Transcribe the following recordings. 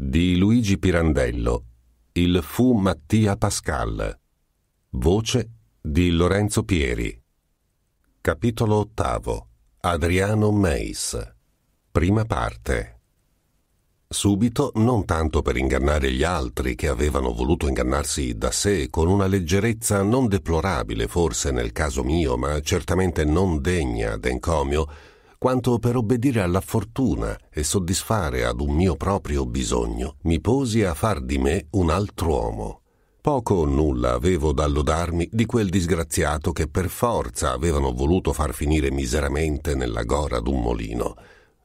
di Luigi Pirandello, il fu Mattia Pascal, voce di Lorenzo Pieri. Capitolo ottavo Adriano Meis. Prima parte. Subito, non tanto per ingannare gli altri che avevano voluto ingannarsi da sé con una leggerezza non deplorabile forse nel caso mio, ma certamente non degna d'encomio, quanto per obbedire alla fortuna e soddisfare ad un mio proprio bisogno, mi posi a far di me un altro uomo. Poco o nulla avevo da lodarmi di quel disgraziato che per forza avevano voluto far finire miseramente nella gora d'un molino.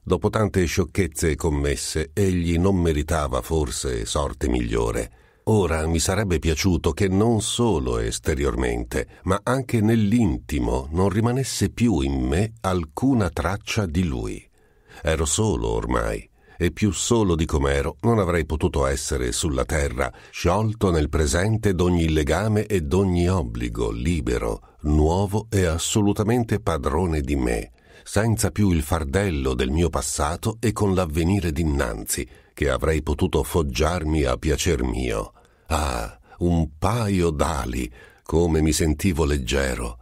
Dopo tante sciocchezze commesse, egli non meritava forse sorte migliore. Ora mi sarebbe piaciuto che non solo esteriormente, ma anche nell'intimo non rimanesse più in me alcuna traccia di lui. Ero solo ormai, e più solo di com'ero non avrei potuto essere sulla terra, sciolto nel presente d'ogni legame e d'ogni obbligo, libero, nuovo e assolutamente padrone di me, senza più il fardello del mio passato e con l'avvenire dinanzi, che avrei potuto foggiarmi a piacer mio. Ah, un paio d'ali, come mi sentivo leggero.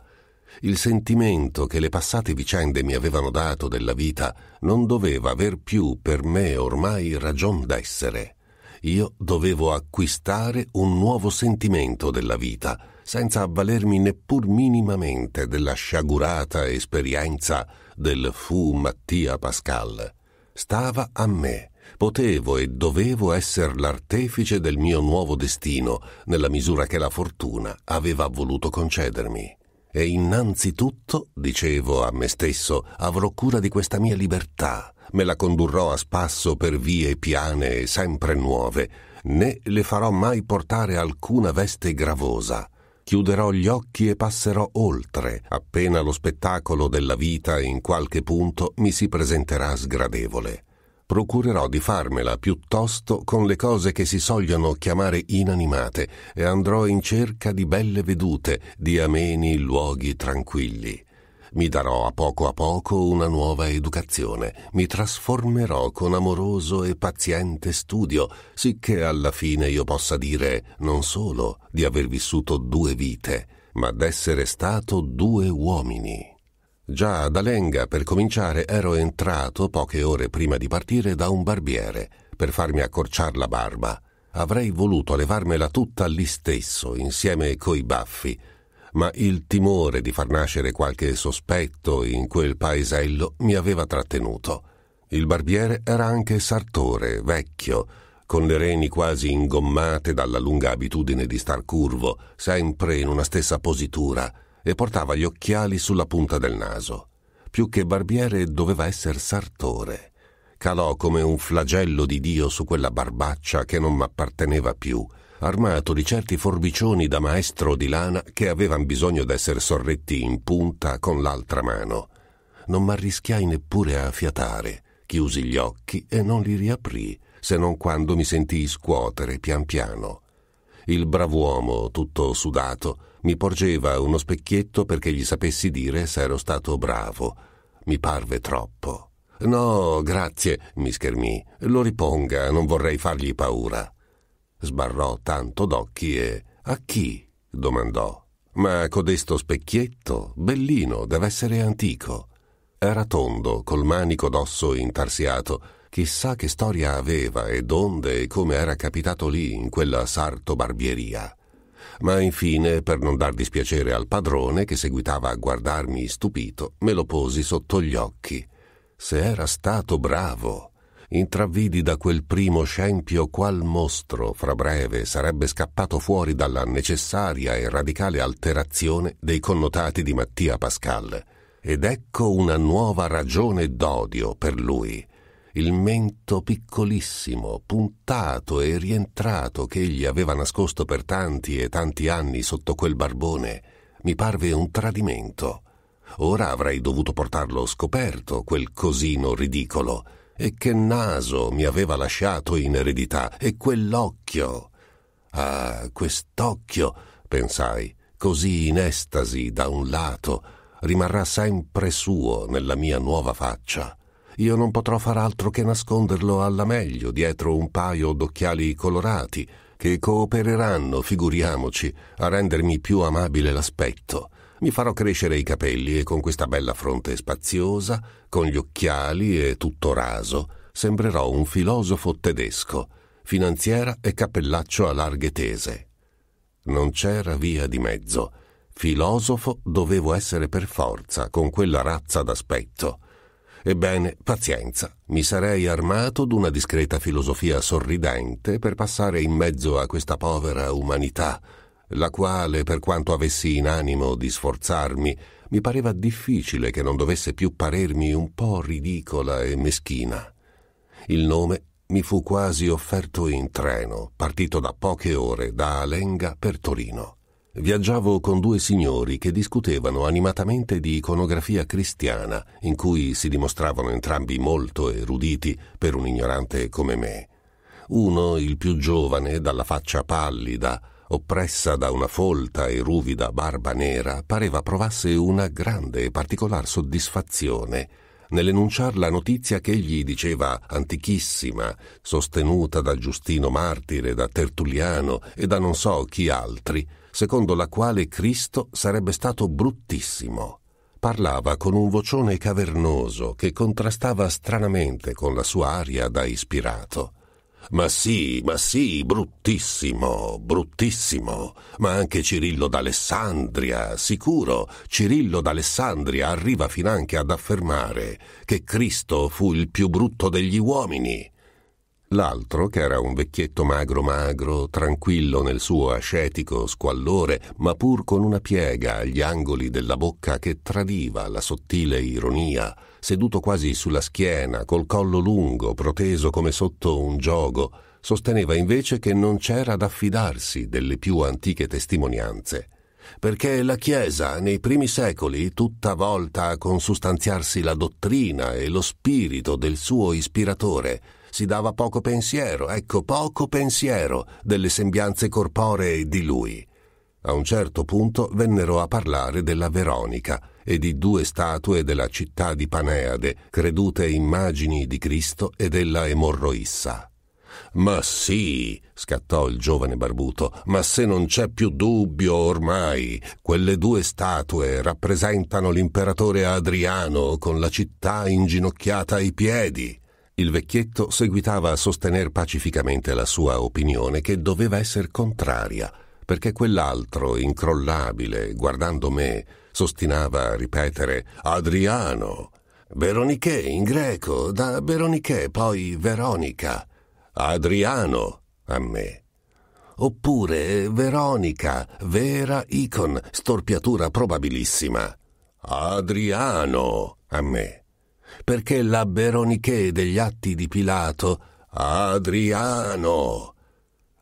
Il sentimento che le passate vicende mi avevano dato della vita non doveva aver più per me ormai ragion d'essere. Io dovevo acquistare un nuovo sentimento della vita, senza avvalermi neppur minimamente della sciagurata esperienza del fu Mattia Pascal. Stava a me Potevo e dovevo essere l'artefice del mio nuovo destino, nella misura che la fortuna aveva voluto concedermi. E innanzitutto, dicevo a me stesso, avrò cura di questa mia libertà, me la condurrò a spasso per vie piane e sempre nuove, né le farò mai portare alcuna veste gravosa. Chiuderò gli occhi e passerò oltre, appena lo spettacolo della vita in qualche punto mi si presenterà sgradevole procurerò di farmela piuttosto con le cose che si sogliono chiamare inanimate e andrò in cerca di belle vedute, di ameni luoghi tranquilli. Mi darò a poco a poco una nuova educazione, mi trasformerò con amoroso e paziente studio, sicché alla fine io possa dire non solo di aver vissuto due vite, ma d'essere stato due uomini. Già ad Alenga, per cominciare, ero entrato poche ore prima di partire da un barbiere per farmi accorciare la barba. Avrei voluto levarmela tutta lì stesso, insieme coi baffi, ma il timore di far nascere qualche sospetto in quel paesello mi aveva trattenuto. Il barbiere era anche sartore, vecchio, con le reni quasi ingommate dalla lunga abitudine di star curvo, sempre in una stessa positura, e portava gli occhiali sulla punta del naso. Più che barbiere doveva essere sartore. Calò come un flagello di Dio su quella barbaccia che non m'apparteneva più, armato di certi forbicioni da maestro di lana che avevano bisogno d'essere sorretti in punta con l'altra mano. Non m'arrischiai neppure a fiatare, chiusi gli occhi e non li riaprì, se non quando mi sentii scuotere pian piano. Il brav'uomo, tutto sudato, mi porgeva uno specchietto perché gli sapessi dire se ero stato bravo. Mi parve troppo. No, grazie, mi schermì. Lo riponga, non vorrei fargli paura. Sbarrò tanto d'occhi e a chi? domandò. Ma codesto specchietto, bellino, dev'essere antico. Era tondo, col manico d'osso intarsiato. Chissà che storia aveva e donde e come era capitato lì, in quella sarto barbieria ma infine, per non dar dispiacere al padrone che seguitava a guardarmi stupito, me lo posi sotto gli occhi. Se era stato bravo! intravvidi da quel primo scempio qual mostro, fra breve, sarebbe scappato fuori dalla necessaria e radicale alterazione dei connotati di Mattia Pascal. Ed ecco una nuova ragione d'odio per lui, il mento piccolissimo, puntato e rientrato che egli aveva nascosto per tanti e tanti anni sotto quel barbone, mi parve un tradimento. Ora avrei dovuto portarlo scoperto, quel cosino ridicolo. E che naso mi aveva lasciato in eredità, e quell'occhio. Ah, quest'occhio, pensai, così in estasi da un lato, rimarrà sempre suo nella mia nuova faccia io non potrò far altro che nasconderlo alla meglio dietro un paio d'occhiali colorati che coopereranno, figuriamoci, a rendermi più amabile l'aspetto. Mi farò crescere i capelli e con questa bella fronte spaziosa, con gli occhiali e tutto raso, sembrerò un filosofo tedesco, finanziera e cappellaccio a larghe tese. Non c'era via di mezzo. Filosofo dovevo essere per forza, con quella razza d'aspetto. Ebbene, pazienza, mi sarei armato d'una discreta filosofia sorridente per passare in mezzo a questa povera umanità, la quale, per quanto avessi in animo di sforzarmi, mi pareva difficile che non dovesse più parermi un po' ridicola e meschina. Il nome mi fu quasi offerto in treno, partito da poche ore da Alenga per Torino viaggiavo con due signori che discutevano animatamente di iconografia cristiana, in cui si dimostravano entrambi molto eruditi per un ignorante come me. Uno, il più giovane, dalla faccia pallida, oppressa da una folta e ruvida barba nera, pareva provasse una grande e particolar soddisfazione nell'enunciar la notizia che egli diceva antichissima, sostenuta da Giustino Martire, da Tertulliano e da non so chi altri, secondo la quale Cristo sarebbe stato bruttissimo. Parlava con un vocione cavernoso che contrastava stranamente con la sua aria da ispirato. Ma sì, ma sì, bruttissimo, bruttissimo. Ma anche Cirillo d'Alessandria, sicuro, Cirillo d'Alessandria arriva finanche ad affermare che Cristo fu il più brutto degli uomini. L'altro, che era un vecchietto magro magro, tranquillo nel suo ascetico squallore, ma pur con una piega agli angoli della bocca che tradiva la sottile ironia, seduto quasi sulla schiena, col collo lungo, proteso come sotto un giogo, sosteneva invece che non c'era da fidarsi delle più antiche testimonianze, perché la Chiesa nei primi secoli, tutta volta a consustanziarsi la dottrina e lo spirito del suo ispiratore, si dava poco pensiero, ecco, poco pensiero delle sembianze corporee di lui. A un certo punto vennero a parlare della Veronica e di due statue della città di Paneade, credute immagini di Cristo e della Emorroissa. Ma sì, scattò il giovane barbuto, ma se non c'è più dubbio ormai, quelle due statue rappresentano l'imperatore Adriano con la città inginocchiata ai piedi. Il vecchietto seguitava a sostener pacificamente la sua opinione che doveva essere contraria, perché quell'altro, incrollabile, guardando me, sostinava a ripetere Adriano, Veronichè in greco, da Veronichè poi Veronica, Adriano a me. Oppure Veronica, vera icon, storpiatura probabilissima. Adriano a me perché la Beronichè degli atti di Pilato Adriano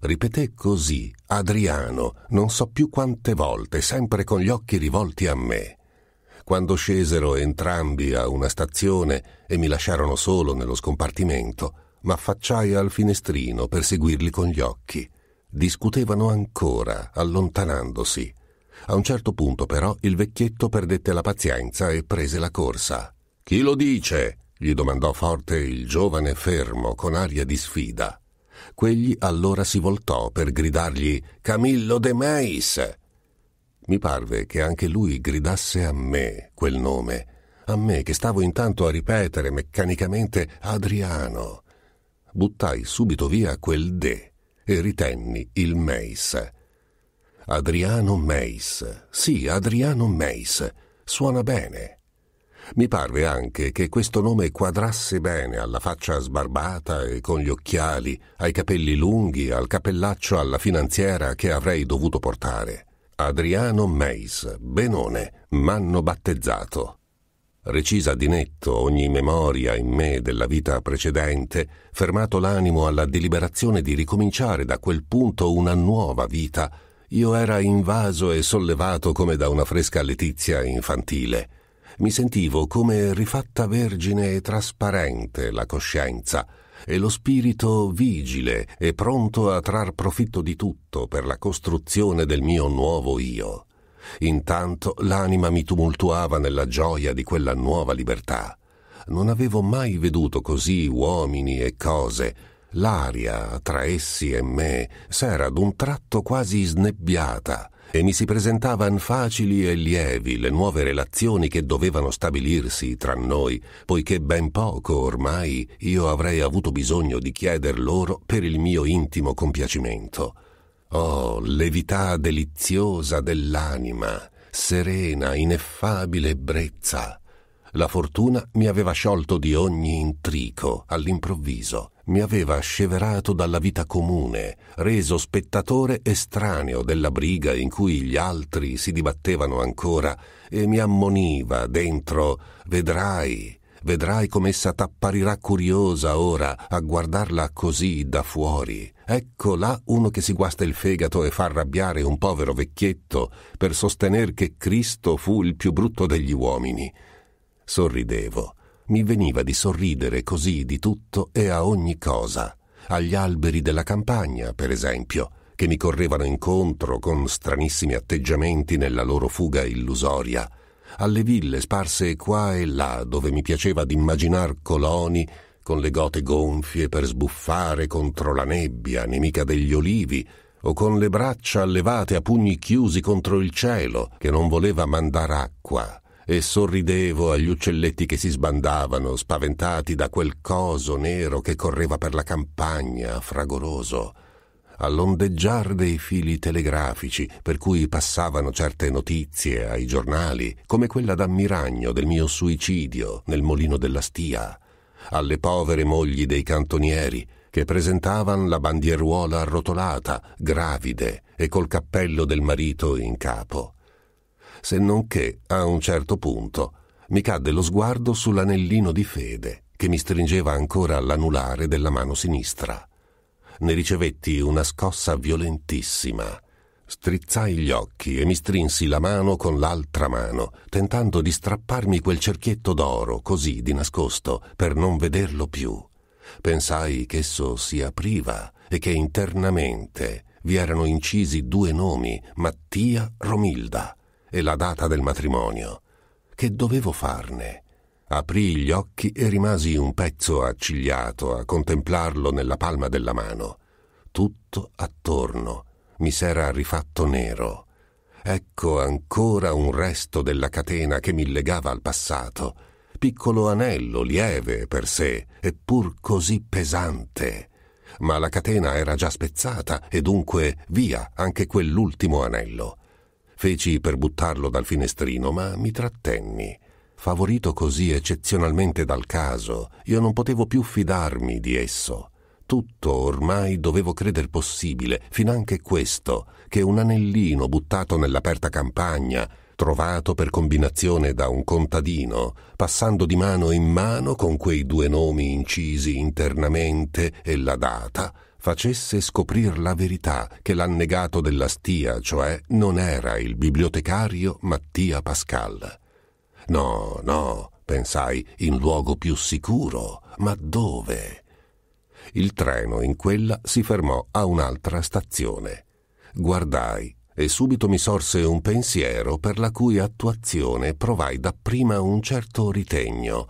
ripeté così Adriano non so più quante volte, sempre con gli occhi rivolti a me. Quando scesero entrambi a una stazione e mi lasciarono solo nello scompartimento, m'affacciai al finestrino per seguirli con gli occhi. Discutevano ancora, allontanandosi. A un certo punto però il vecchietto perdette la pazienza e prese la corsa. Chi lo dice? gli domandò forte il giovane fermo con aria di sfida. Quegli allora si voltò per gridargli Camillo de Meis. Mi parve che anche lui gridasse a me quel nome, a me che stavo intanto a ripetere meccanicamente Adriano. Buttai subito via quel de e ritenni il Meis. Adriano Meis, Sì, Adriano Meis, Suona bene. Mi parve anche che questo nome quadrasse bene alla faccia sbarbata e con gli occhiali, ai capelli lunghi, al cappellaccio alla finanziera che avrei dovuto portare. Adriano Meis, Benone, m'hanno battezzato. Recisa di netto ogni memoria in me della vita precedente, fermato l'animo alla deliberazione di ricominciare da quel punto una nuova vita, io era invaso e sollevato come da una fresca letizia infantile mi sentivo come rifatta vergine e trasparente la coscienza e lo spirito vigile e pronto a trar profitto di tutto per la costruzione del mio nuovo io. Intanto l'anima mi tumultuava nella gioia di quella nuova libertà. Non avevo mai veduto così uomini e cose. L'aria tra essi e me s'era d'un tratto quasi snebbiata e mi si presentavan facili e lievi le nuove relazioni che dovevano stabilirsi tra noi, poiché ben poco ormai io avrei avuto bisogno di chieder loro per il mio intimo compiacimento. Oh, levità deliziosa dell'anima, serena, ineffabile ebbrezza! La fortuna mi aveva sciolto di ogni intrico all'improvviso mi aveva sceverato dalla vita comune, reso spettatore estraneo della briga in cui gli altri si dibattevano ancora e mi ammoniva dentro Vedrai, vedrai com'essa t'apparirà curiosa ora a guardarla così da fuori. Ecco là uno che si guasta il fegato e fa arrabbiare un povero vecchietto per sostener che Cristo fu il più brutto degli uomini. Sorridevo mi veniva di sorridere così di tutto e a ogni cosa, agli alberi della campagna, per esempio, che mi correvano incontro con stranissimi atteggiamenti nella loro fuga illusoria, alle ville sparse qua e là dove mi piaceva d'immaginar coloni con le gote gonfie per sbuffare contro la nebbia, nemica degli olivi, o con le braccia allevate a pugni chiusi contro il cielo che non voleva mandar acqua e sorridevo agli uccelletti che si sbandavano, spaventati da quel coso nero che correva per la campagna, fragoroso, all'ondeggiar dei fili telegrafici per cui passavano certe notizie ai giornali, come quella da Miragno del mio suicidio nel molino della Stia, alle povere mogli dei cantonieri, che presentavan la bandieruola arrotolata, gravide e col cappello del marito in capo se non che, a un certo punto, mi cadde lo sguardo sull'anellino di fede che mi stringeva ancora all'anulare della mano sinistra. Ne ricevetti una scossa violentissima. Strizzai gli occhi e mi strinsi la mano con l'altra mano, tentando di strapparmi quel cerchietto d'oro così di nascosto per non vederlo più. Pensai che esso si apriva e che internamente vi erano incisi due nomi, Mattia Romilda, e la data del matrimonio. Che dovevo farne? Aprì gli occhi e rimasi un pezzo accigliato a contemplarlo nella palma della mano. Tutto attorno mi s'era rifatto nero. Ecco ancora un resto della catena che mi legava al passato, piccolo anello lieve per sé, eppur così pesante. Ma la catena era già spezzata e dunque via anche quell'ultimo anello. Feci per buttarlo dal finestrino, ma mi trattenni. Favorito così eccezionalmente dal caso, io non potevo più fidarmi di esso. Tutto ormai dovevo creder possibile, fin anche questo, che un anellino buttato nell'aperta campagna, trovato per combinazione da un contadino, passando di mano in mano con quei due nomi incisi internamente e la data, facesse scoprir la verità che l'annegato della stia, cioè, non era il bibliotecario Mattia Pascal. No, no, pensai, in luogo più sicuro, ma dove? Il treno in quella si fermò a un'altra stazione. Guardai e subito mi sorse un pensiero per la cui attuazione provai dapprima un certo ritegno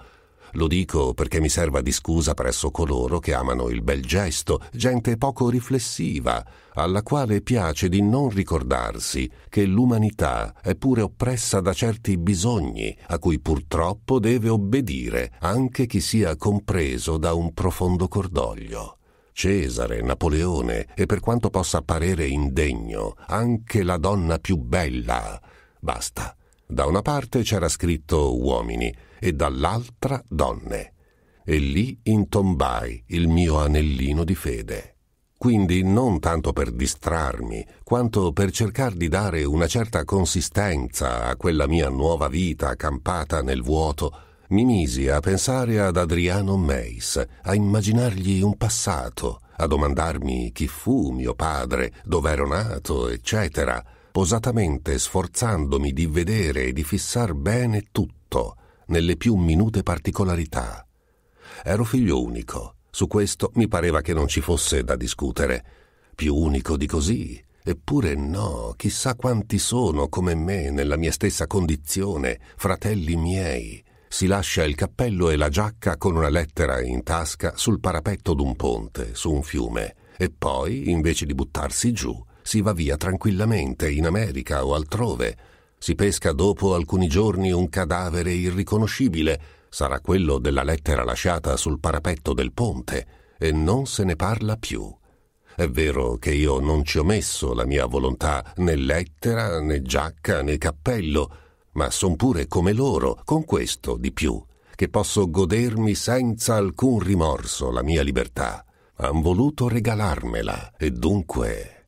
lo dico perché mi serva di scusa presso coloro che amano il bel gesto, gente poco riflessiva, alla quale piace di non ricordarsi che l'umanità è pure oppressa da certi bisogni a cui purtroppo deve obbedire anche chi sia compreso da un profondo cordoglio. Cesare, Napoleone e per quanto possa parere indegno, anche la donna più bella. Basta. Da una parte c'era scritto uomini, e dall'altra donne. E lì intombai il mio anellino di fede. Quindi non tanto per distrarmi, quanto per cercar di dare una certa consistenza a quella mia nuova vita accampata nel vuoto, mi misi a pensare ad Adriano Meis, a immaginargli un passato, a domandarmi chi fu mio padre, dove ero nato, eccetera, posatamente sforzandomi di vedere e di fissar bene tutto, nelle più minute particolarità. Ero figlio unico, su questo mi pareva che non ci fosse da discutere. Più unico di così, Eppure no, chissà quanti sono come me, nella mia stessa condizione, fratelli miei. Si lascia il cappello e la giacca con una lettera in tasca sul parapetto d'un ponte, su un fiume, e poi, invece di buttarsi giù, si va via tranquillamente in America o altrove, si pesca dopo alcuni giorni un cadavere irriconoscibile, sarà quello della lettera lasciata sul parapetto del ponte, e non se ne parla più. È vero che io non ci ho messo la mia volontà né lettera né giacca né cappello, ma son pure come loro, con questo di più, che posso godermi senza alcun rimorso la mia libertà. Han voluto regalarmela e dunque